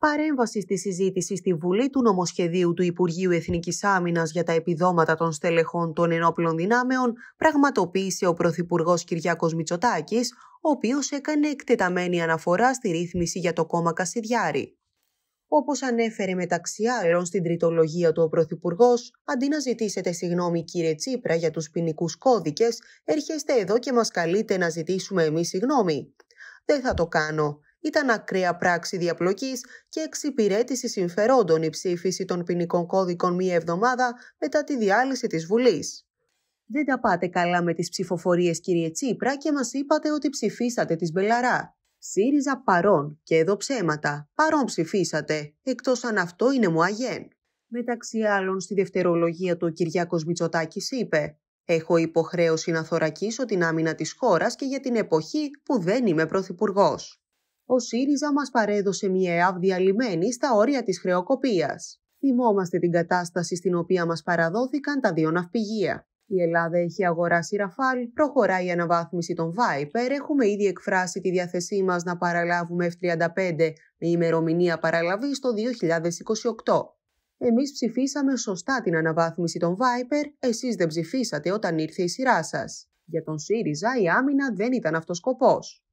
παρέμβαση στη συζήτηση στη Βουλή του νομοσχεδίου του Υπουργείου Εθνικής Άμυνας για τα επιδόματα των στελεχών των ενόπλων δυνάμεων πραγματοποίησε ο Πρωθυπουργός Κυριάκος Μητσοτάκης, ο οποίος έκανε εκτεταμένη αναφορά στη ρύθμιση για το κόμμα Κασιδιάρη. Όπως ανέφερε μεταξύ άλλων στην τριτολογία του ο Πρωθυπουργός, αντί να ζητήσετε συγγνώμη, κύριε Τσίπρα, για τους ποινικούς κώδικες, έρχεστε εδώ και μας καλείτε να ζητήσουμε εμείς συγγνώμη. Δεν θα το κάνω ήταν ακραία πράξη διαπλοκής και εξυπηρέτηση συμφερόντων η ψήφιση των ποινικών κώδικων μία εβδομάδα μετά τη διάλυση της Βουλής. Δεν τα πάτε καλά με τις ψηφοφορίες κύριε Τσίπρα και μας είπατε ότι ψηφίσατε τις Μπελαρά. ΣΥΡΙΖΑ παρόν και εδώ ψέματα. Παρόν ψηφίσατε, εκτός αν αυτό είναι μου αγέν. Μεταξύ άλλων, στη δευτερολογία του ο Κυριάκος Μητσοτάκης είπε «Έχω υποχρέωση να θωρακίσω την άμυνα της χώρας και για την εποχή που δεν είμαι πρωθυπουργός ο ΣΥΡΙΖΑ μας παρέδωσε μια ΕΑΒ διαλυμένη στα όρια της χρεοκοπίας. Θυμόμαστε την κατάσταση στην οποία μας παραδόθηκαν τα δύο ναυπηγεία. Η Ελλάδα έχει αγοράσει ραφάλ, προχωράει η αναβάθμιση των Viper, έχουμε ήδη εκφράσει τη διάθεσή μας να παραλάβουμε F-35 με ημερομηνία παραλαβής το 2028. Εμείς ψηφίσαμε σωστά την αναβάθμιση των Viper, εσείς δεν ψηφίσατε όταν ήρθε η σειρά σας. Για τον ΣΥΡΙΖΑ η άμυνα δεν ήταν αυτός σκοπός.